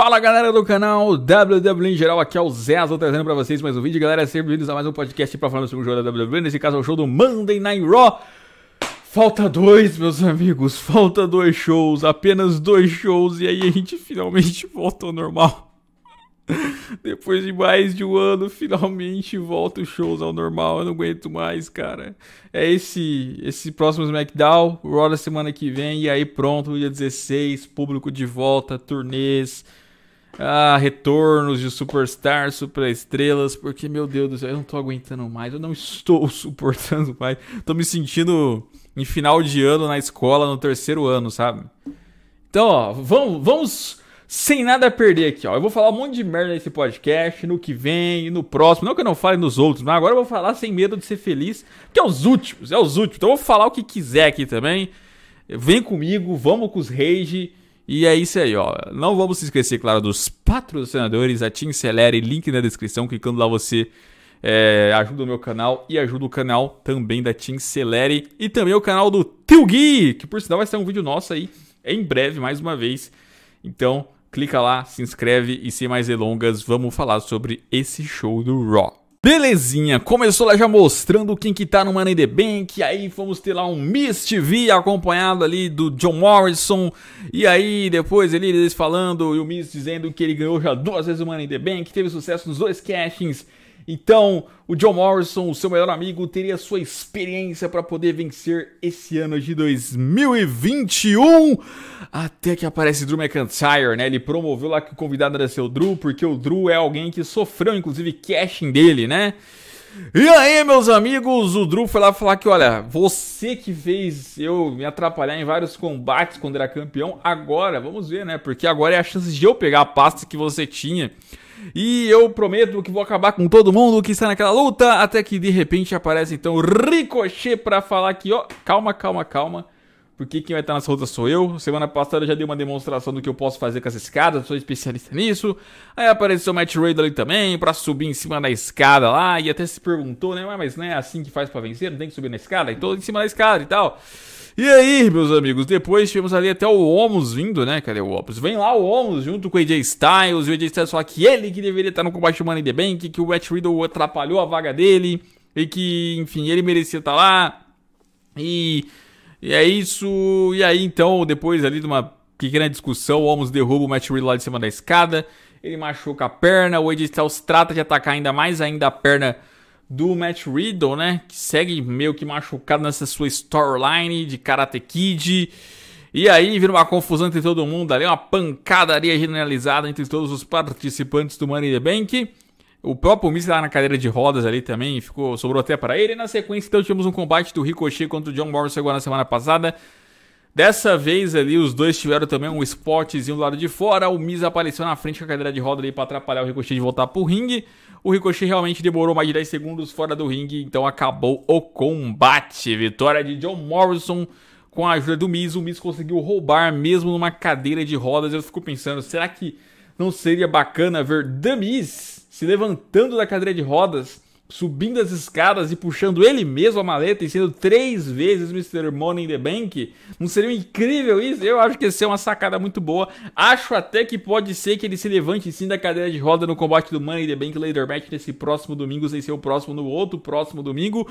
Fala galera do canal WWE em geral, aqui é o Azul trazendo pra vocês mais um vídeo. Galera, sejam bem-vindos a mais um podcast pra falar sobre o jogo da WWE. Nesse caso é o show do Monday Night Raw. Falta dois, meus amigos, falta dois shows, apenas dois shows, e aí a gente finalmente volta ao normal. Depois de mais de um ano, finalmente volta os shows ao normal. Eu não aguento mais, cara. É esse esse próximo SmackDown, o Raw da semana que vem. E aí pronto, dia 16, público de volta, turnês, ah, retornos de superstars, superestrelas, porque, meu Deus do céu, eu não tô aguentando mais, eu não estou suportando mais. Tô me sentindo em final de ano na escola, no terceiro ano, sabe? Então, ó, vamos, vamos sem nada a perder aqui, ó. Eu vou falar um monte de merda nesse podcast, no que vem, no próximo. Não que eu não fale nos outros, mas agora eu vou falar sem medo de ser feliz, porque é os últimos, é os últimos. Então eu vou falar o que quiser aqui também. Vem comigo, vamos com os rage. E é isso aí, ó. Não vamos esquecer, claro, dos patrocinadores, a Team Celere, link na descrição, clicando lá você é, ajuda o meu canal e ajuda o canal também da Team Celere e também o canal do Teu Gui, que por sinal vai ser um vídeo nosso aí em breve, mais uma vez. Então, clica lá, se inscreve e sem mais delongas, vamos falar sobre esse show do Raw. Belezinha, começou lá já mostrando quem que tá no Money the Bank, aí fomos ter lá um Mist V acompanhado ali do John Morrison, e aí depois ele, eles falando e o Mist dizendo que ele ganhou já duas vezes o Money the Bank, teve sucesso nos dois cashings, então, o John Morrison, o seu melhor amigo, teria sua experiência para poder vencer esse ano de 2021. Até que aparece Drew McIntyre, né? Ele promoveu lá que o convidado era seu Drew, porque o Drew é alguém que sofreu, inclusive, cashing dele, né? E aí, meus amigos, o Drew foi lá falar que, olha, você que fez eu me atrapalhar em vários combates quando era campeão, agora, vamos ver, né? Porque agora é a chance de eu pegar a pasta que você tinha. E eu prometo que vou acabar com todo mundo que está naquela luta, até que de repente aparece então o Ricochet para falar que, ó, calma, calma, calma porque quem vai estar nas rotas sou eu. Semana passada eu já dei uma demonstração do que eu posso fazer com as escadas. sou especialista nisso. Aí apareceu o Matt Raider ali também, para subir em cima da escada lá, e até se perguntou, né? Mas não é assim que faz para vencer, não tem que subir na escada, e todo em cima da escada e tal. E aí, meus amigos, depois tivemos ali até o Omos vindo, né? Cadê o Omos? Vem lá o Omos junto com o AJ Styles, e o AJ Styles fala que ele que deveria estar no combate do Money the Bank, que o Matt Riddle atrapalhou a vaga dele, e que, enfim, ele merecia estar lá. E e é isso. E aí, então, depois ali de uma pequena discussão, o Almos derruba o Matt Reed lá de cima da escada. Ele machuca a perna. O AJ Styles trata de atacar ainda mais ainda a perna do Matt Riddle, né? Que segue meio que machucado nessa sua storyline de Karate Kid. E aí vira uma confusão entre todo mundo ali, uma pancadaria generalizada entre todos os participantes do Money the Bank. O próprio Miz estava na cadeira de rodas ali também ficou, sobrou até para ele. E na sequência, então, tivemos um combate do Ricochet contra o John Morrison agora na semana passada. Dessa vez ali, os dois tiveram também um spotzinho do lado de fora. O Miz apareceu na frente com a cadeira de roda ali para atrapalhar o Ricochet de voltar para o ringue. O Ricochet realmente demorou mais de 10 segundos fora do ringue, então acabou o combate. Vitória de John Morrison com a ajuda do Miz. O Miz conseguiu roubar mesmo numa cadeira de rodas. Eu fico pensando, será que não seria bacana ver Damis se levantando da cadeira de rodas, subindo as escadas e puxando ele mesmo a maleta e sendo três vezes Mr. Money in the Bank? Não seria incrível isso? Eu acho que essa é uma sacada muito boa. Acho até que pode ser que ele se levante sim da cadeira de roda no combate do Money in the Bank Later Match nesse próximo domingo, sem ser o próximo no outro próximo domingo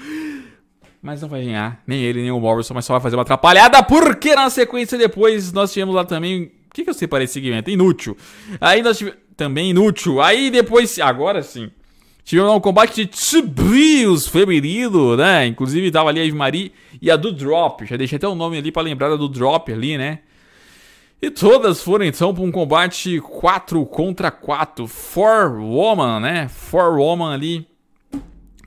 mas não vai ganhar. Nem ele, nem o Morrison, mas só vai fazer uma atrapalhada, porque na sequência depois nós tivemos lá também o que, que eu separei esse segmento? Inútil. Aí nós tivemos. Também inútil. Aí depois. Agora sim. Tivemos um combate de Tsubrios feminino, né? Inclusive tava ali a Marie e a do Drop. Já deixei até o nome ali para lembrar da do Drop ali, né? E todas foram então para um combate 4 contra 4. Four Woman, né? Four Woman ali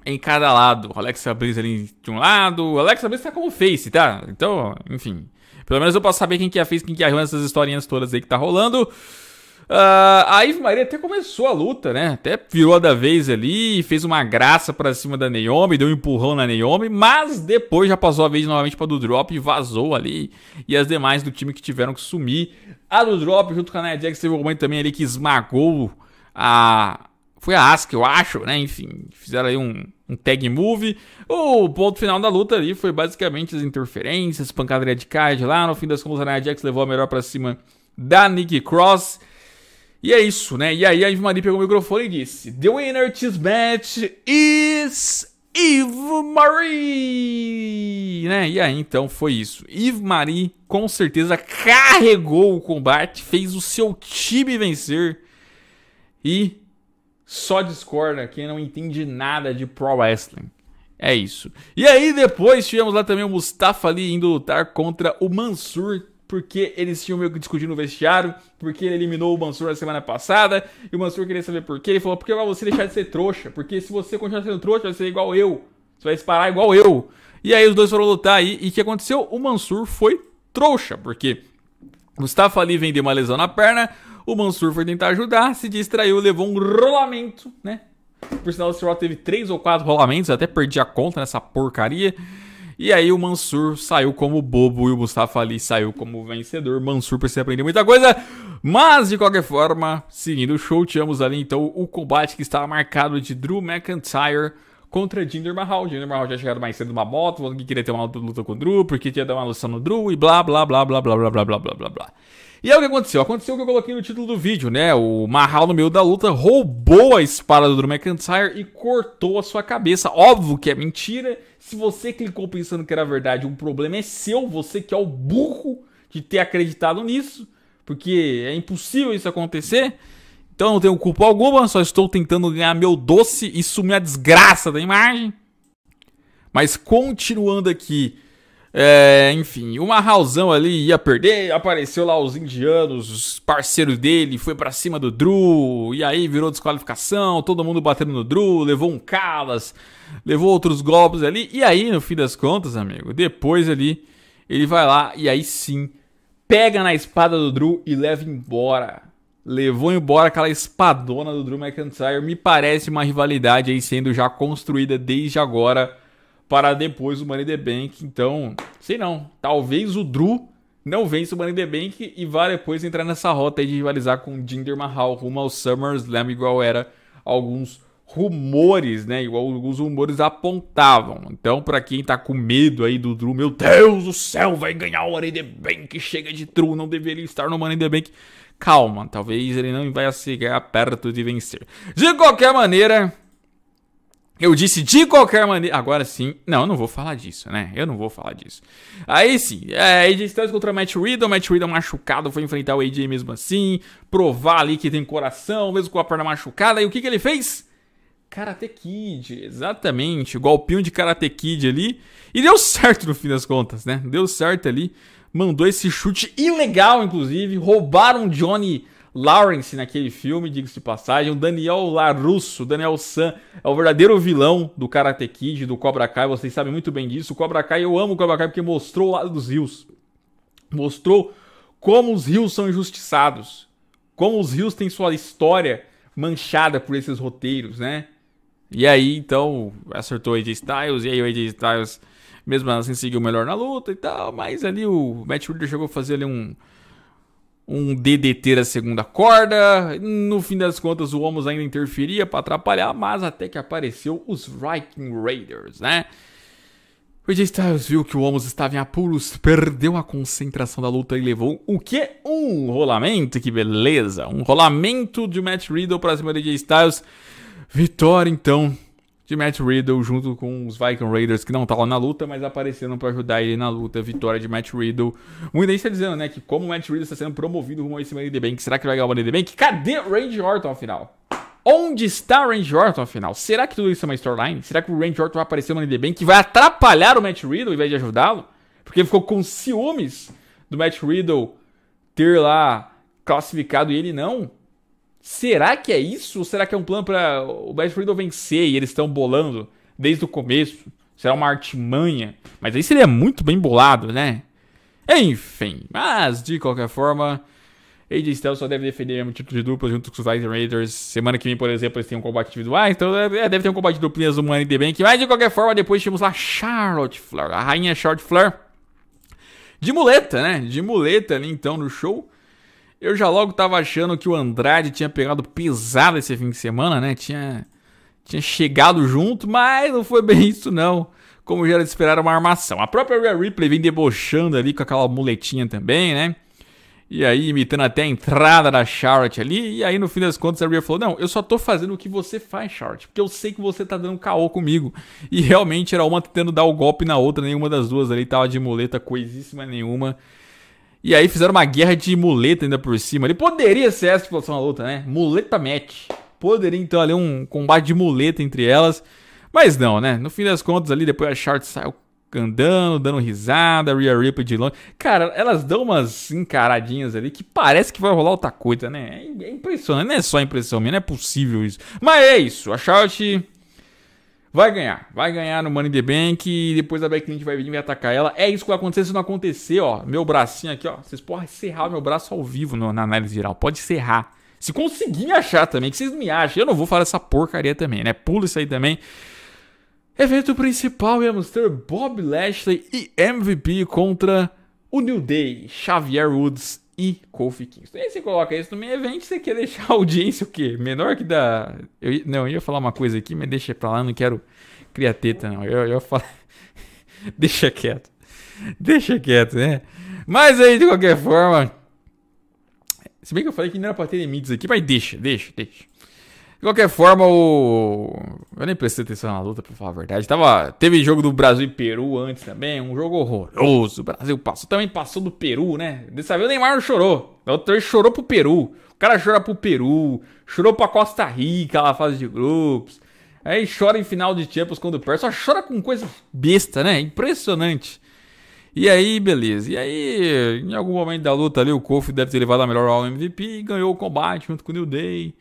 em cada lado. Alexa Bliss ali de um lado. Alexa Bliss tá como face, tá? Então, enfim. Pelo menos eu posso saber quem que é fez, quem que arruma essas historinhas todas aí que tá rolando. Uh, a Eve Maria até começou a luta, né? Até virou da vez ali, fez uma graça pra cima da Naomi, deu um empurrão na Naomi, mas depois já passou a vez novamente pra do Drop e vazou ali. E as demais do time que tiveram que sumir. A do Drop, junto com a Nia Jax, teve um momento também ali que esmagou a. Foi a Asuka, eu acho, né? Enfim, fizeram aí um, um tag move. O ponto final da luta ali foi basicamente as interferências, pancadaria de card lá. No fim das contas, a Nia Jax levou a melhor para cima da nick Cross. E é isso, né? E aí a Eve Marie pegou o microfone e disse: The winner this match is Eve Marie! Né? E aí então foi isso. Eve Marie com certeza carregou o combate, fez o seu time vencer. E só discorda quem não entende nada de pro wrestling. É isso. E aí depois tivemos lá também o Mustafa ali indo lutar contra o Mansur, porque eles tinham meio que discutindo no vestiário, porque ele eliminou o Mansur na semana passada, e o Mansur queria saber por quê. Ele falou, porque vai você deixar de ser trouxa, porque se você continuar sendo trouxa, vai ser igual eu. Você vai disparar igual eu. E aí os dois foram lutar aí, e o que aconteceu? O Mansur foi trouxa, porque Mustafa ali vendeu uma lesão na perna, o Mansur foi tentar ajudar, se distraiu, levou um rolamento, né? Por sinal, o Stroll teve três ou quatro rolamentos, até perdi a conta nessa porcaria. E aí o Mansur saiu como bobo e o Mustafa Ali saiu como vencedor. Mansur precisa aprender muita coisa, mas de qualquer forma, seguindo o show, tínhamos ali então o combate que estava marcado de Drew McIntyre contra Jinder Mahal. Jinder Mahal já chegado mais cedo numa moto, falando que queria ter uma luta com o Drew, porque tinha dar uma noção no Drew e blá blá blá blá blá blá blá blá blá blá. E é o que aconteceu. Aconteceu o que eu coloquei no título do vídeo, né? O Marral, no meio da luta, roubou a espada do Drew McIntyre e cortou a sua cabeça. Óbvio que é mentira. Se você clicou pensando que era verdade, o problema é seu. Você que é o burro de ter acreditado nisso. Porque é impossível isso acontecer. Então não tenho culpa alguma, só estou tentando ganhar meu doce e sumir a desgraça da imagem. Mas continuando aqui é, enfim, o Marralzão ali ia perder, apareceu lá os indianos, os parceiros dele, foi para cima do Drew, e aí virou desqualificação, todo mundo batendo no Drew, levou um calas, levou outros golpes ali, e aí, no fim das contas, amigo, depois ali, ele vai lá e aí sim, pega na espada do Drew e leva embora. Levou embora aquela espadona do Drew McIntyre, me parece uma rivalidade aí sendo já construída desde agora para depois o Money the Bank. Então, sei não. Talvez o Drew não vença o Money the Bank e vá depois entrar nessa rota de rivalizar com o Jinder Mahal rumo ao SummerSlam, igual era alguns rumores, né? Igual alguns rumores apontavam. Então, para quem tá com medo aí do Drew, meu Deus do céu, vai ganhar o Money the Bank, chega de Drew, não deveria estar no Money the Bank. Calma, talvez ele não vai chegar perto de vencer. De qualquer maneira, eu disse de qualquer maneira. Agora sim. Não, eu não vou falar disso, né? Eu não vou falar disso. Aí sim, é, AJ Styles contra Matt Riddle. Matt Riddle machucado foi enfrentar o AJ mesmo assim. Provar ali que tem coração, mesmo com a perna machucada. E o que, que ele fez? Karate Kid, exatamente. Golpinho de Karate Kid ali. E deu certo no fim das contas, né? Deu certo ali. Mandou esse chute ilegal, inclusive. Roubaram Johnny Lawrence naquele filme, diga-se de passagem. O Daniel Larusso, Daniel San, é o verdadeiro vilão do Karate Kid, do Cobra Kai. Vocês sabem muito bem disso. O Cobra Kai, eu amo o Cobra Kai porque mostrou o lado dos rios. Mostrou como os rios são injustiçados. Como os rios têm sua história manchada por esses roteiros, né? E aí, então, acertou o AJ Styles. E aí, o AJ Styles, mesmo assim, seguiu melhor na luta e tal. Mas ali o Matt Riddle chegou a fazer ali um um DDT da segunda corda. No fim das contas, o Omos ainda interferia para atrapalhar, mas até que apareceu os Viking Raiders, né? O AJ Styles viu que o Omos estava em apuros, perdeu a concentração da luta e levou o quê? Um rolamento, que beleza! Um rolamento de Matt Riddle para cima do AJ Styles. Vitória, então, de Matt Riddle junto com os Viking Raiders que não estavam tá na luta, mas apareceram para ajudar ele na luta. Vitória de Matt Riddle. Muita gente está dizendo, né, que como o Matt Riddle está sendo promovido rumo a esse Money the Bank, será que vai ganhar o Money the Bank? Cadê Randy Orton afinal? Onde está Randy Orton afinal? Será que tudo isso é uma storyline? Será que o Randy Orton vai aparecer no Money the Bank e vai atrapalhar o Matt Riddle em vez de ajudá-lo? Porque ele ficou com ciúmes do Matt Riddle ter lá classificado e ele não. Será que é isso? Ou será que é um plano para o Bad Freedom vencer e eles estão bolando desde o começo? Será uma artimanha? Mas aí seria muito bem bolado, né? Enfim, mas de qualquer forma, AJ Styles só deve defender o título de dupla junto com os Viking Raiders. Semana que vem, por exemplo, eles têm um combate individual, ah, então é, é, deve ter um combate de duplinhas do Money the Bank. Mas de qualquer forma, depois temos lá Charlotte Flair, a rainha Charlotte Flair. De muleta, né? De muleta ali então no show. Eu já logo tava achando que o Andrade tinha pegado pesado esse fim de semana, né? Tinha, tinha chegado junto, mas não foi bem isso não. Como já era de esperar, uma armação. A própria Rhea Ripley vem debochando ali com aquela muletinha também, né? E aí, imitando até a entrada da Charlotte ali. E aí, no fim das contas, a Rhea falou: Não, eu só tô fazendo o que você faz, Charlotte. Porque eu sei que você tá dando caô comigo. E realmente era uma tentando dar o golpe na outra. Nenhuma das duas ali tava de muleta, coisíssima nenhuma. E aí fizeram uma guerra de muleta ainda por cima. Ele poderia ser essa explosão da luta, né? Muleta match. Poderia então ali um combate de muleta entre elas. Mas não, né? No fim das contas ali, depois a Short saiu andando, dando risada, Rhea Ripley de longe. Cara, elas dão umas encaradinhas ali que parece que vai rolar outra coisa, né? É, é impressionante, não é só impressão minha, não é possível isso. Mas é isso, a Charlotte Vai ganhar. Vai ganhar no Money the Bank e depois a backlink vai vir e vai atacar ela. É isso que vai acontecer se não acontecer, ó. Meu bracinho aqui, ó. Vocês podem serrar meu braço ao vivo no, na análise geral. Pode serrar. Se conseguir achar também, que vocês me acham. Eu não vou falar essa porcaria também, né? Pula isso aí também. Evento principal, íamos ter Bob Lashley e MVP contra o New Day, Xavier Woods e Kofi Kingston. E aí você coloca isso no evento, event, você quer deixar a audiência o quê? Menor que da... Eu, não, eu ia falar uma coisa aqui, mas deixa pra lá, não quero criar teta, não. Eu, eu ia falar... deixa quieto. Deixa quieto, né? Mas aí, de qualquer forma... Se bem que eu falei que não era pra ter limites aqui, mas deixa, deixa, deixa. De qualquer forma, o. Eu nem prestei atenção na luta, pra falar a verdade. Tava... Teve jogo do Brasil e Peru antes também, um jogo horroroso. O Brasil passou, também passou do Peru, né? Dessa vez o Neymar não chorou. Da outra vez chorou pro Peru. O cara chora pro Peru, chorou pra Costa Rica na fase de grupos. Aí chora em final de Champions quando perde. Só chora com coisa besta, né? Impressionante. E aí, beleza. E aí, em algum momento da luta ali, o Kofi deve ter levado a melhor ao MVP e ganhou o combate junto com o New Day.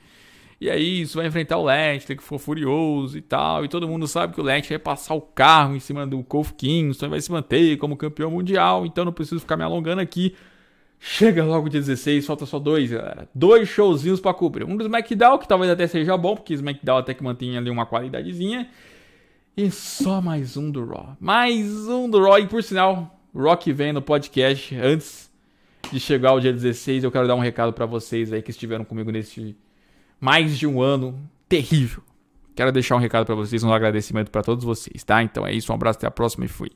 E aí isso vai enfrentar o Lashley, que for furioso e tal. E todo mundo sabe que o Lashley vai passar o carro em cima do Kofi Kingston então e vai se manter como campeão mundial. Então não preciso ficar me alongando aqui. Chega logo dia 16, falta só dois, galera. Dois showzinhos para cobrir. Um do SmackDown, que talvez até seja bom, porque SmackDown até que mantém ali uma qualidadezinha. E só mais um do Raw. Mais um do Raw. E por sinal, Rock vem no podcast antes de chegar o dia 16. Eu quero dar um recado para vocês aí que estiveram comigo nesse mais de um ano terrível. Quero deixar um recado para vocês, um agradecimento para todos vocês, tá? Então é isso, um abraço, até a próxima e fui.